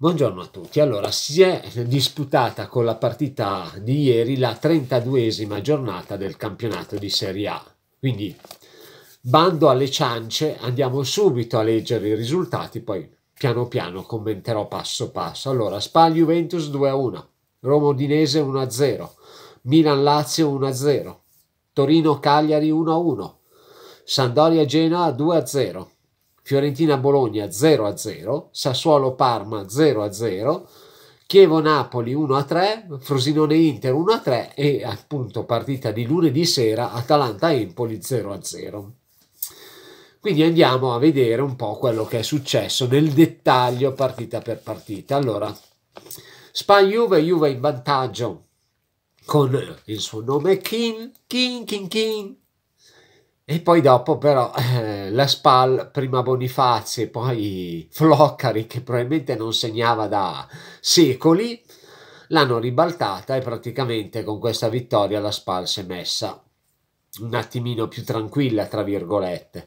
Buongiorno a tutti. Allora, si è disputata con la partita di ieri la 32esima giornata del campionato di Serie A. Quindi, bando alle ciance, andiamo subito a leggere i risultati, poi piano piano commenterò passo passo. Allora, Spal Juventus 2-1, Roma Udinese 1-0, Milan Lazio 1-0, Torino Cagliari 1-1, Sandoria Genoa 2-0. Fiorentina-Bologna 0-0, Sassuolo-Parma 0-0, Chievo-Napoli 1-3, Frosinone-Inter 1-3 e appunto partita di lunedì sera Atalanta-Empoli 0-0. Quindi andiamo a vedere un po' quello che è successo nel dettaglio partita per partita. Allora, Spa-Juve, Juve in vantaggio con il suo nome King, King, King, King, e poi dopo però eh, la Spal, prima Bonifazi e poi Floccari che probabilmente non segnava da secoli, l'hanno ribaltata e praticamente con questa vittoria la Spal si è messa un attimino più tranquilla, tra virgolette.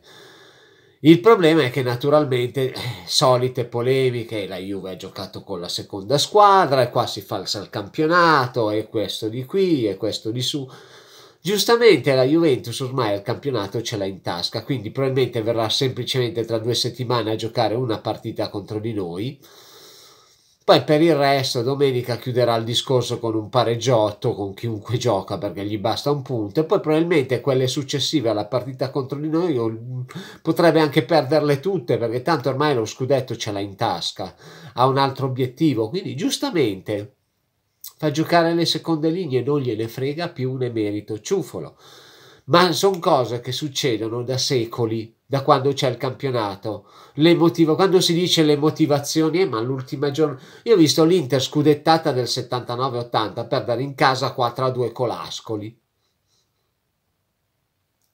Il problema è che naturalmente eh, solite polemiche, la Juve ha giocato con la seconda squadra e qua si falsa il campionato e questo di qui e questo di su. Giustamente la Juventus ormai il campionato ce l'ha in tasca, quindi probabilmente verrà semplicemente tra due settimane a giocare una partita contro di noi. Poi per il resto domenica chiuderà il discorso con un pareggiotto con chiunque gioca perché gli basta un punto e poi probabilmente quelle successive alla partita contro di noi potrebbe anche perderle tutte perché tanto ormai lo scudetto ce l'ha in tasca, ha un altro obiettivo, quindi giustamente Fa giocare le seconde linee, non gliene frega più un emerito ciufolo. Ma sono cose che succedono da secoli, da quando c'è il campionato. Le motiv- quando si dice le motivazioni, eh, ma l'ultima giorno. Io ho visto l'Inter scudettata del 79-80 per perdere in casa 4-2 con l'Ascoli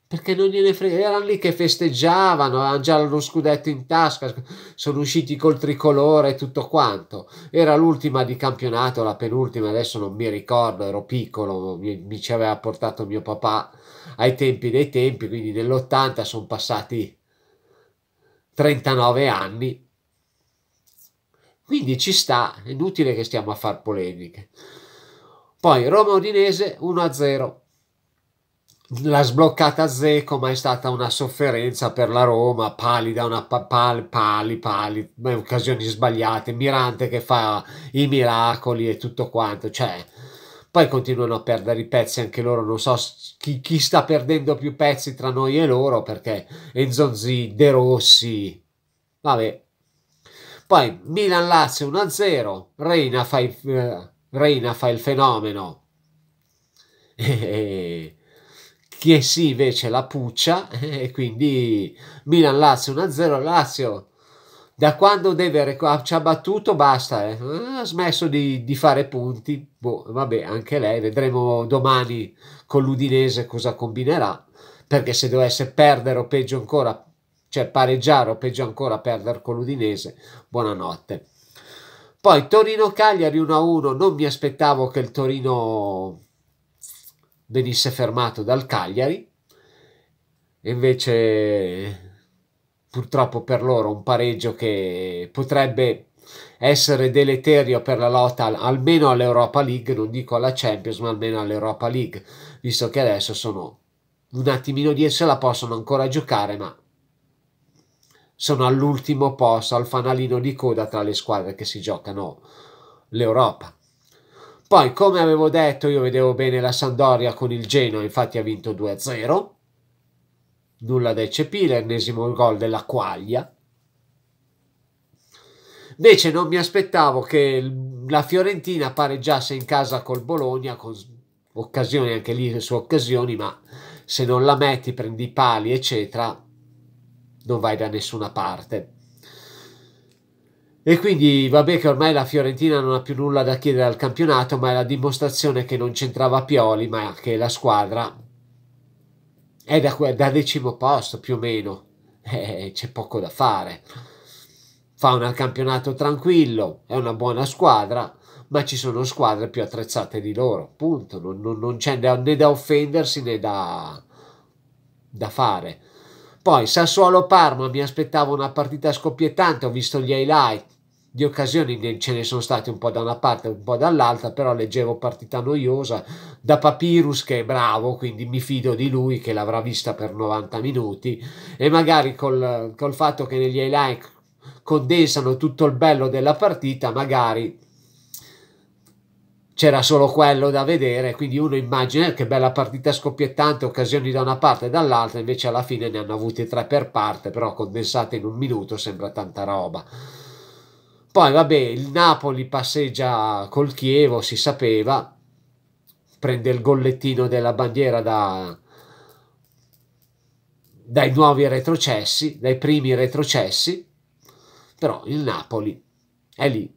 perché non gliene frega, erano lì che festeggiavano, avevano già lo scudetto in tasca, sono usciti col tricolore e tutto quanto. Era l'ultima di campionato, la penultima, adesso non mi ricordo, ero piccolo, mi, mi ci aveva portato mio papà ai tempi dei tempi, quindi nell'80 sono passati 39 anni. Quindi ci sta, è inutile che stiamo a fare polemiche. Poi Roma-Udinese 1-0 la sbloccata a Zeco, ma è stata una sofferenza per la Roma, pallida, una pa- pal, pali, pali, occasioni sbagliate, Mirante che fa i miracoli e tutto quanto, cioè, poi continuano a perdere i pezzi anche loro, non so chi, chi sta perdendo più pezzi tra noi e loro, perché Enzonzi, De Rossi, vabbè. Poi Milan-Lazio 1-0, Reina fa il, eh, Reina fa il fenomeno. E, che sì invece la puccia eh, e quindi Milan-Lazio 1-0 Lazio da quando deve ah, ci ha battuto basta eh. ha smesso di, di fare punti boh, vabbè anche lei vedremo domani con l'Udinese cosa combinerà perché se dovesse perdere o peggio ancora cioè pareggiare o peggio ancora perdere con l'Udinese buonanotte poi Torino-Cagliari 1-1 non mi aspettavo che il Torino venisse fermato dal Cagliari e invece purtroppo per loro un pareggio che potrebbe essere deleterio per la lotta almeno all'Europa League, non dico alla Champions, ma almeno all'Europa League, visto che adesso sono un attimino dietro, se la possono ancora giocare, ma sono all'ultimo posto, al fanalino di coda tra le squadre che si giocano l'Europa. Poi, come avevo detto, io vedevo bene la Sandoria con il Genoa, infatti ha vinto 2-0. Nulla da eccepire, ennesimo gol della Quaglia. Invece non mi aspettavo che la Fiorentina pareggiasse in casa col Bologna, con occasioni anche lì su occasioni, ma se non la metti, prendi i pali, eccetera, non vai da nessuna parte. E quindi vabbè che ormai la Fiorentina non ha più nulla da chiedere al campionato, ma è la dimostrazione che non c'entrava Pioli, ma che la squadra è da, da decimo posto più o meno, eh, eh, c'è poco da fare. Fa un campionato tranquillo, è una buona squadra, ma ci sono squadre più attrezzate di loro, punto. Non, non, non c'è né da offendersi né da, da fare. Poi Sassuolo-Parma, mi aspettavo una partita scoppiettante, ho visto gli highlight, di occasioni ce ne sono state un po' da una parte e un po' dall'altra, però leggevo partita noiosa da Papyrus che è bravo, quindi mi fido di lui che l'avrà vista per 90 minuti e magari col, col fatto che negli highlight condensano tutto il bello della partita, magari c'era solo quello da vedere, quindi uno immagina che bella partita scoppiettante, occasioni da una parte e dall'altra, invece alla fine ne hanno avute tre per parte, però condensate in un minuto sembra tanta roba. Poi vabbè, il Napoli passeggia col Chievo, si sapeva, prende il gollettino della bandiera da, dai nuovi retrocessi, dai primi retrocessi, però il Napoli è lì,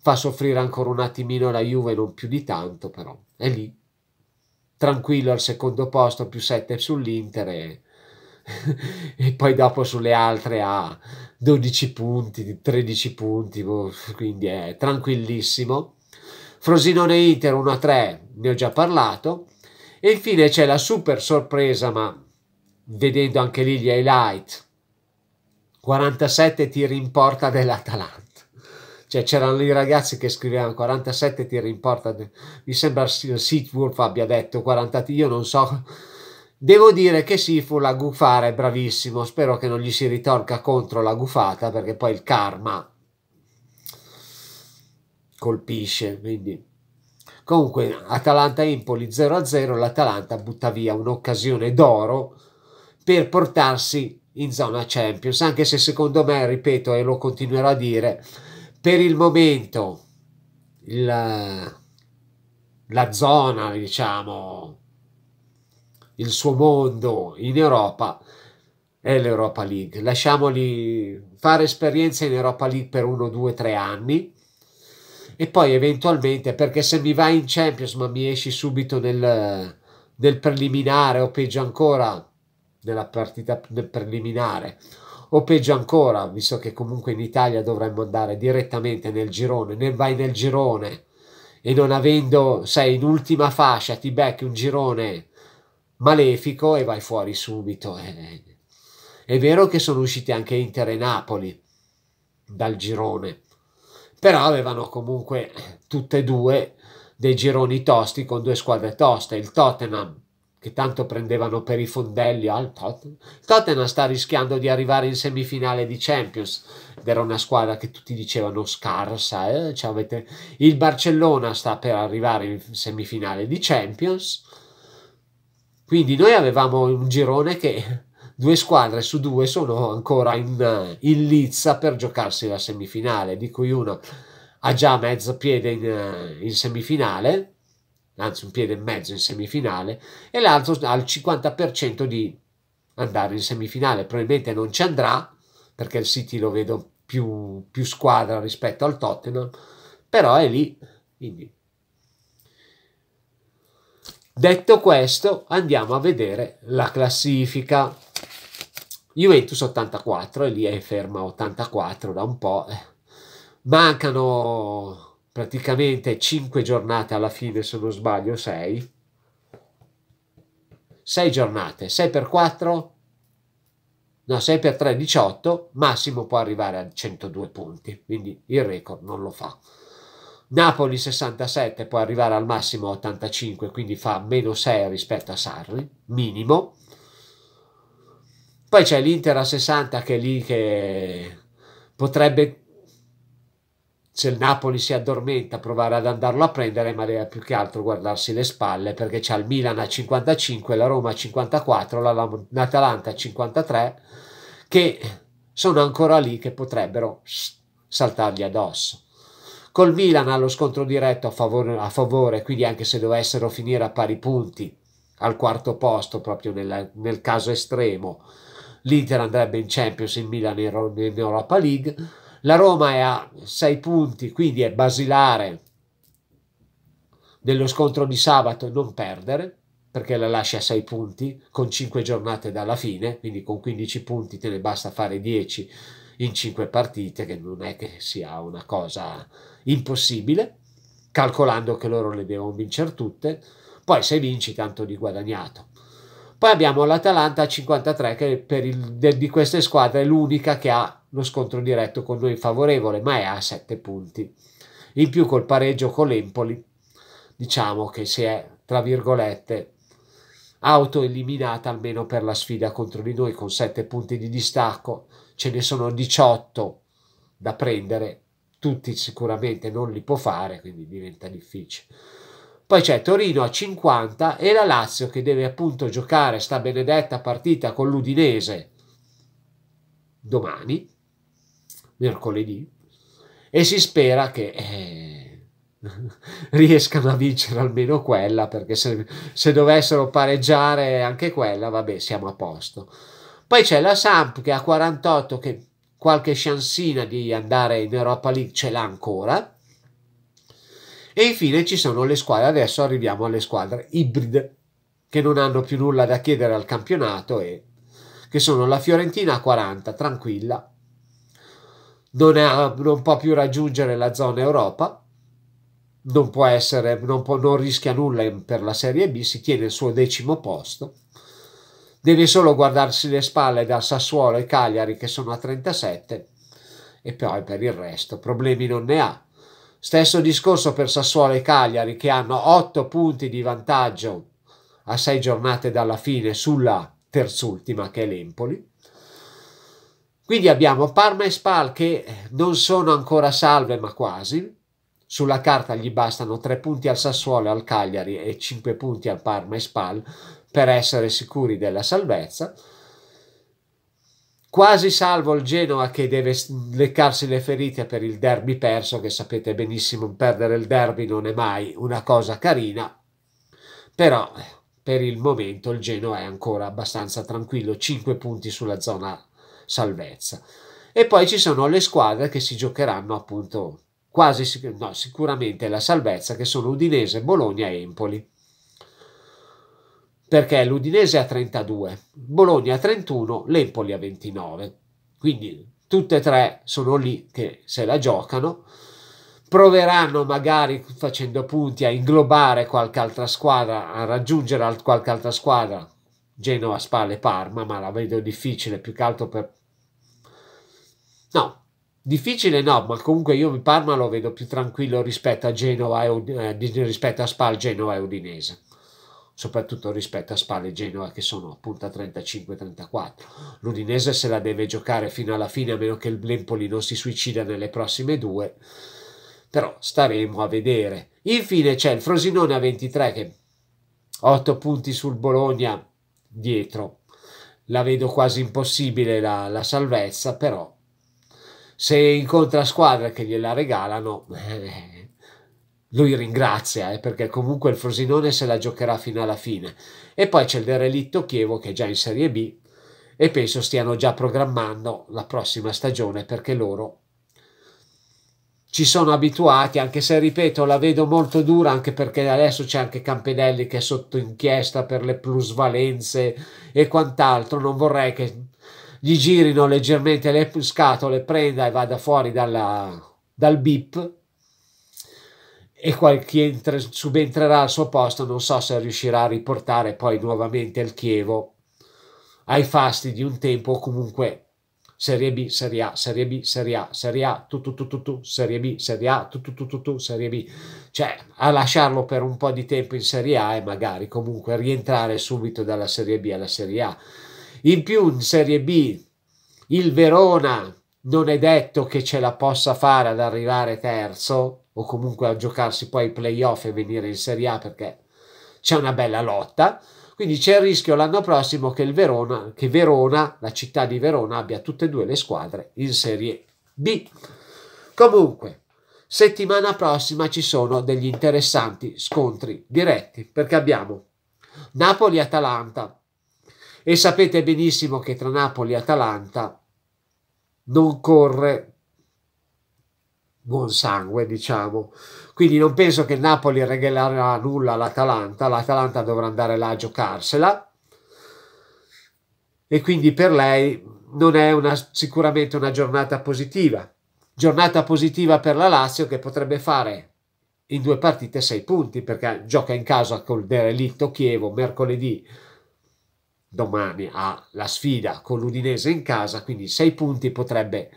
fa soffrire ancora un attimino la Juve, non più di tanto, però è lì, tranquillo al secondo posto, più 7 sull'Inter e, e poi dopo sulle altre a 12 punti, 13 punti, boh, quindi è tranquillissimo. Frosinone Inter 1-3, ne ho già parlato. E infine c'è la super sorpresa, ma vedendo anche lì gli highlight, 47 tiri in porta dell'Atalanta. Cioè c'erano i ragazzi che scrivevano 47 tiri in porta, mi sembra Seatwolf abbia detto 40 tiri, io non so Devo dire che Sifu la gufara è bravissimo, spero che non gli si ritorca contro la gufata perché poi il karma colpisce. Quindi. Comunque Atalanta-Impoli 0-0, l'Atalanta butta via un'occasione d'oro per portarsi in zona Champions, anche se secondo me, ripeto e lo continuerò a dire, per il momento il, la zona, diciamo, il suo mondo in Europa è l'Europa League. Lasciamoli fare esperienza in Europa League per uno, due, tre anni e poi eventualmente, perché se mi vai in Champions ma mi esci subito nel, nel preliminare o peggio ancora nella partita nel preliminare o peggio ancora, visto che comunque in Italia dovremmo andare direttamente nel girone, ne vai nel girone e non avendo, sei in ultima fascia, ti becchi un girone malefico e vai fuori subito. È vero che sono usciti anche Inter e Napoli dal girone, però avevano comunque tutte e due dei gironi tosti con due squadre toste. Il Tottenham, che tanto prendevano per i fondelli al ah, Tottenham, il Tottenham sta rischiando di arrivare in semifinale di Champions ed era una squadra che tutti dicevano scarsa. Eh? Cioè avete... Il Barcellona sta per arrivare in semifinale di Champions quindi noi avevamo un girone che due squadre su due sono ancora in, eh, in lizza per giocarsi la semifinale, di cui una ha già mezzo piede in, eh, in semifinale, anzi un piede e mezzo in semifinale, e l'altro ha il 50% di andare in semifinale. Probabilmente non ci andrà, perché il City lo vedo più, più squadra rispetto al Tottenham, però è lì, quindi Detto questo, andiamo a vedere la classifica. Juventus 84 e lì è ferma 84 da un po'. Eh. Mancano praticamente 5 giornate alla fine, se non sbaglio 6. 6 giornate, 6 per 4, no 6 per 3, 18, massimo può arrivare a 102 punti, quindi il record non lo fa. Napoli 67 può arrivare al massimo 85, quindi fa meno 6 rispetto a Sarri, minimo. Poi c'è l'Inter a 60 che è lì che potrebbe, se il Napoli si addormenta, provare ad andarlo a prendere, ma deve più che altro guardarsi le spalle perché c'è il Milan a 55, la Roma a 54, l'Atalanta a 53, che sono ancora lì che potrebbero saltargli addosso. Col Milan allo scontro diretto a favore, a favore, quindi anche se dovessero finire a pari punti al quarto posto, proprio nel, nel caso estremo, l'Inter andrebbe in Champions, il Milan in, Europa League. La Roma è a 6 punti, quindi è basilare nello scontro di sabato non perdere perché la lascia a 6 punti con 5 giornate dalla fine, quindi con 15 punti te ne basta fare 10 in 5 partite, che non è che sia una cosa impossibile, calcolando che loro le devono vincere tutte, poi se vinci tanto di guadagnato. Poi abbiamo l'Atalanta 53 che il, de, di queste squadre è l'unica che ha lo scontro diretto con noi favorevole, ma è a 7 punti. In più col pareggio con l'Empoli, diciamo che si è, tra virgolette, autoeliminata almeno per la sfida contro di noi con 7 punti di distacco, ce ne sono 18 da prendere tutti sicuramente non li può fare, quindi diventa difficile. Poi c'è Torino a 50 e la Lazio che deve appunto giocare sta benedetta partita con l'Udinese domani, mercoledì, e si spera che eh, riescano a vincere almeno quella, perché se, se dovessero pareggiare anche quella, vabbè, siamo a posto. Poi c'è la Samp che ha 48 che qualche chance di andare in Europa League ce l'ha ancora. E infine ci sono le squadre, adesso arriviamo alle squadre ibride che non hanno più nulla da chiedere al campionato e che sono la Fiorentina a 40, tranquilla, non, ha, non può più raggiungere la zona Europa, non, può essere, non, può, non rischia nulla per la Serie B, si tiene il suo decimo posto deve solo guardarsi le spalle da Sassuolo e Cagliari che sono a 37 e poi per il resto problemi non ne ha. Stesso discorso per Sassuolo e Cagliari che hanno 8 punti di vantaggio a 6 giornate dalla fine sulla terzultima che è l'Empoli. Quindi abbiamo Parma e Spal che non sono ancora salve ma quasi. Sulla carta gli bastano 3 punti al Sassuolo e al Cagliari e 5 punti al Parma e Spal per essere sicuri della salvezza. Quasi salvo il Genoa che deve leccarsi le ferite per il derby perso, che sapete benissimo perdere il derby non è mai una cosa carina, però eh, per il momento il Genoa è ancora abbastanza tranquillo, 5 punti sulla zona salvezza. E poi ci sono le squadre che si giocheranno appunto quasi no, sicuramente la salvezza, che sono Udinese, Bologna e Empoli perché l'Udinese ha 32, Bologna ha 31, l'Empoli ha 29. Quindi tutte e tre sono lì che se la giocano. Proveranno magari facendo punti a inglobare qualche altra squadra, a raggiungere qualche altra squadra, Genova, Spalle, Parma, ma la vedo difficile più che altro per... No, difficile no, ma comunque io in Parma lo vedo più tranquillo rispetto a Genova eh, rispetto a Spal, Genova e Udinese soprattutto rispetto a Spal e Genoa che sono appunto a 35-34. L'Udinese se la deve giocare fino alla fine a meno che il Blempoli non si suicida nelle prossime due, però staremo a vedere. Infine c'è il Frosinone a 23 che 8 punti sul Bologna dietro. La vedo quasi impossibile la, la salvezza, però se incontra squadre che gliela regalano... Eh, lui ringrazia eh, perché comunque il Frosinone se la giocherà fino alla fine. E poi c'è il Derelitto Chievo che è già in Serie B e penso stiano già programmando la prossima stagione perché loro ci sono abituati, anche se ripeto la vedo molto dura, anche perché adesso c'è anche Campedelli che è sotto inchiesta per le plusvalenze e quant'altro, non vorrei che gli girino leggermente le scatole, prenda e vada fuori dalla, dal BIP e qualche subentrerà al suo posto non so se riuscirà a riportare poi nuovamente il Chievo ai fasti di un tempo comunque Serie B, Serie A, Serie B, Serie A, Serie A, tu tu tu tu tu, Serie B, Serie A, tu tu tu tu tu, Serie B. Cioè, a lasciarlo per un po' di tempo in Serie A e magari comunque rientrare subito dalla Serie B alla Serie A. In più in Serie B il Verona non è detto che ce la possa fare ad arrivare terzo, o comunque a giocarsi poi i playoff e venire in Serie A perché c'è una bella lotta. Quindi c'è il rischio l'anno prossimo che, il Verona, che Verona, la città di Verona, abbia tutte e due le squadre in Serie B. Comunque, settimana prossima ci sono degli interessanti scontri diretti perché abbiamo Napoli-Atalanta e sapete benissimo che tra Napoli e Atalanta non corre buon sangue, diciamo. Quindi non penso che il Napoli regalerà nulla all'Atalanta, l'Atalanta dovrà andare là a giocarsela e quindi per lei non è una, sicuramente una giornata positiva. Giornata positiva per la Lazio che potrebbe fare in due partite sei punti perché gioca in casa col derelitto Chievo mercoledì domani ha la sfida con l'Udinese in casa quindi sei punti potrebbe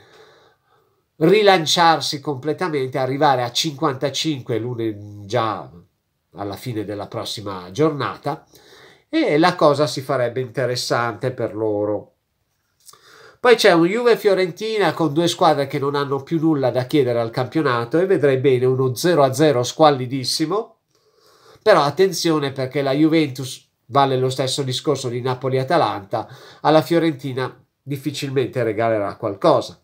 rilanciarsi completamente, arrivare a 55 lune già alla fine della prossima giornata e la cosa si farebbe interessante per loro. Poi c'è un Juve Fiorentina con due squadre che non hanno più nulla da chiedere al campionato e vedrei bene uno 0-0 squallidissimo. Però attenzione perché la Juventus vale lo stesso discorso di Napoli-Atalanta, alla Fiorentina difficilmente regalerà qualcosa.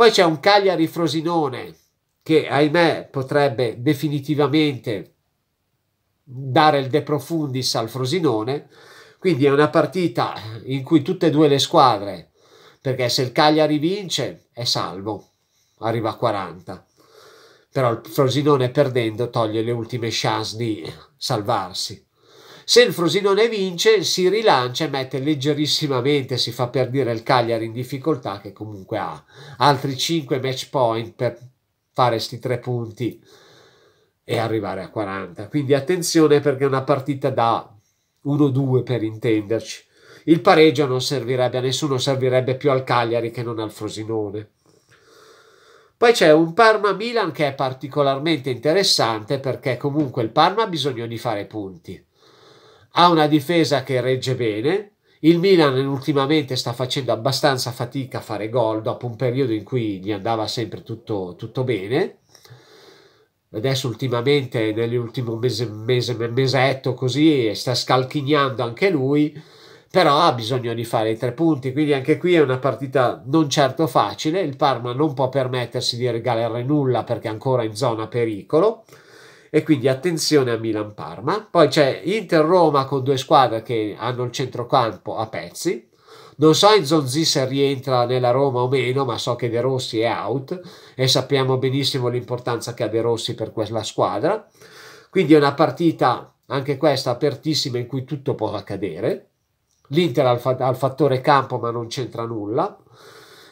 Poi c'è un Cagliari-Frosinone che, ahimè, potrebbe definitivamente dare il de profundis al Frosinone. Quindi è una partita in cui tutte e due le squadre, perché se il Cagliari vince è salvo, arriva a 40. Però il Frosinone perdendo toglie le ultime chance di salvarsi. Se il Frosinone vince, si rilancia e mette leggerissimamente, si fa per dire il Cagliari in difficoltà, che comunque ha altri 5 match point per fare questi tre punti e arrivare a 40. Quindi attenzione perché è una partita da 1-2 per intenderci. Il pareggio non servirebbe a nessuno, servirebbe più al Cagliari che non al Frosinone. Poi c'è un Parma-Milan che è particolarmente interessante perché comunque il Parma ha bisogno di fare punti ha una difesa che regge bene, il Milan ultimamente sta facendo abbastanza fatica a fare gol dopo un periodo in cui gli andava sempre tutto, tutto bene. Adesso ultimamente, nell'ultimo mese, mese, mesetto così, sta scalchignando anche lui, però ha bisogno di fare i tre punti, quindi anche qui è una partita non certo facile, il Parma non può permettersi di regalare nulla perché è ancora in zona pericolo e quindi attenzione a Milan-Parma. Poi c'è Inter-Roma con due squadre che hanno il centrocampo a pezzi. Non so in Zonzi se rientra nella Roma o meno, ma so che De Rossi è out e sappiamo benissimo l'importanza che ha De Rossi per quella squadra. Quindi è una partita, anche questa, apertissima in cui tutto può accadere. L'Inter ha il, fattore campo, ma non c'entra nulla.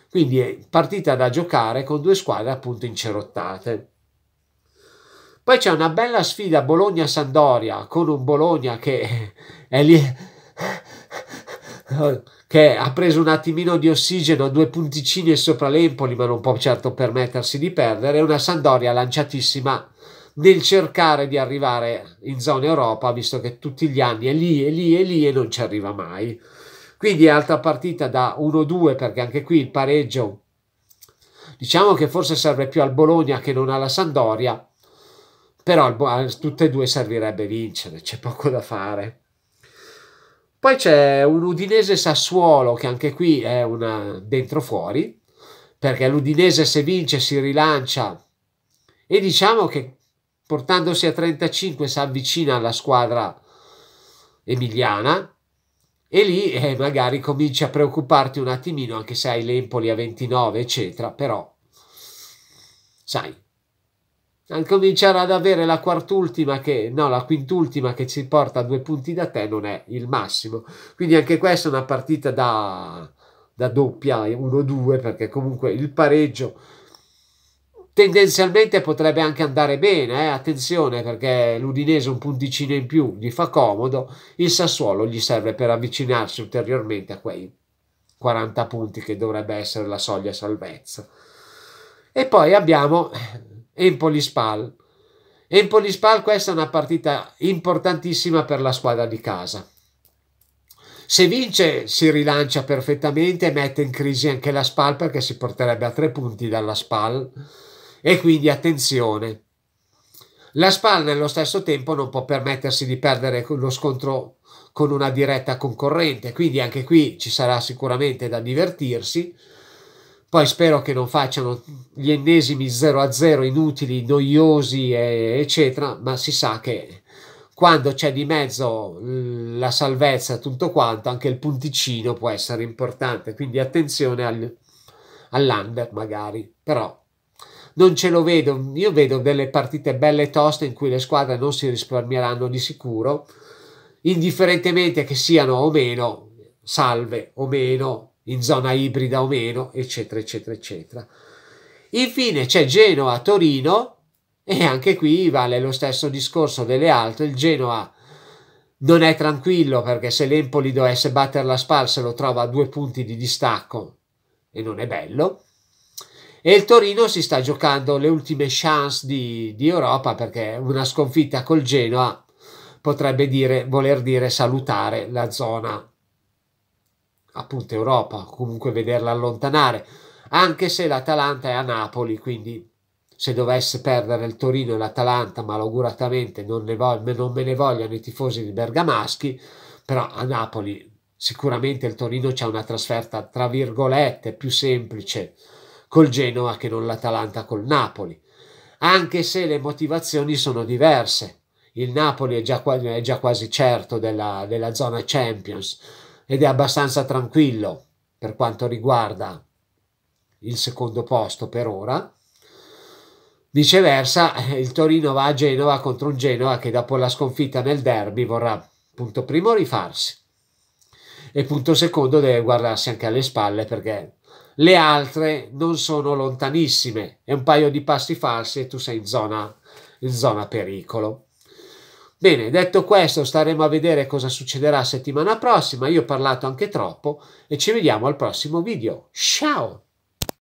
Quindi è partita da giocare con due squadre appunto incerottate. Poi c'è una bella sfida Bologna-Sandoria con un Bologna che è lì che ha preso un attimino di ossigeno, due punticini sopra l'Empoli, ma non può certo permettersi di perdere, una Sandoria lanciatissima nel cercare di arrivare in zona Europa, visto che tutti gli anni è lì e lì e lì e non ci arriva mai. Quindi è altra partita da 1-2 perché anche qui il pareggio diciamo che forse serve più al Bologna che non alla Sandoria però tutte e due servirebbe vincere, c'è poco da fare. Poi c'è un Udinese Sassuolo che anche qui è un dentro fuori, perché l'Udinese se vince si rilancia e diciamo che portandosi a 35 si avvicina alla squadra emiliana e lì eh, magari cominci a preoccuparti un attimino anche se hai l'Empoli a 29 eccetera, però sai, cioè, cominciare ad avere la quart'ultima che no la quint'ultima che ci porta a due punti da te non è il massimo quindi anche questa è una partita da, da doppia 1-2 perché comunque il pareggio tendenzialmente potrebbe anche andare bene, eh? attenzione perché l'Udinese un punticino in più gli fa comodo, il Sassuolo gli serve per avvicinarsi ulteriormente a quei 40 punti che dovrebbe essere la soglia salvezza. E poi abbiamo Empoli-Spal. Empoli-Spal questa è una partita importantissima per la squadra di casa. Se vince si rilancia perfettamente e mette in crisi anche la Spal perché si porterebbe a tre punti dalla Spal e quindi attenzione. La Spal nello stesso tempo non può permettersi di perdere lo scontro con una diretta concorrente, quindi anche qui ci sarà sicuramente da divertirsi. Poi spero che non facciano gli ennesimi 0 a 0 inutili, noiosi, e, eccetera, ma si sa che quando c'è di mezzo la salvezza e tutto quanto, anche il punticino può essere importante, quindi attenzione al, all'under magari, però non ce lo vedo, io vedo delle partite belle toste in cui le squadre non si risparmieranno di sicuro, indifferentemente che siano o meno salve o meno, in zona ibrida o meno, eccetera, eccetera, eccetera. Infine c'è Genoa-Torino e anche qui vale lo stesso discorso delle altre. Il Genoa non è tranquillo perché se l'Empoli dovesse battere la spalla se lo trova a due punti di distacco e non è bello. E il Torino si sta giocando le ultime chance di, di Europa perché una sconfitta col Genoa potrebbe dire, voler dire salutare la zona appunto Europa, comunque vederla allontanare anche se l'Atalanta è a Napoli, quindi se dovesse perdere il Torino e l'Atalanta, malauguratamente non, ne voglio, non me ne vogliono i tifosi di Bergamaschi, però a Napoli sicuramente il Torino c'è una trasferta, tra virgolette, più semplice col Genoa che non l'Atalanta col Napoli, anche se le motivazioni sono diverse. Il Napoli è già, è già quasi certo della, della zona Champions ed è abbastanza tranquillo per quanto riguarda il secondo posto per ora. Viceversa, eh, il Torino va a Genova contro un Genova che dopo la sconfitta nel derby vorrà punto primo rifarsi e punto secondo deve guardarsi anche alle spalle perché le altre non sono lontanissime, è un paio di passi falsi e tu sei in zona, in zona pericolo. Bene, detto questo, staremo a vedere cosa succederà settimana prossima. Io ho parlato anche troppo e ci vediamo al prossimo video. Ciao!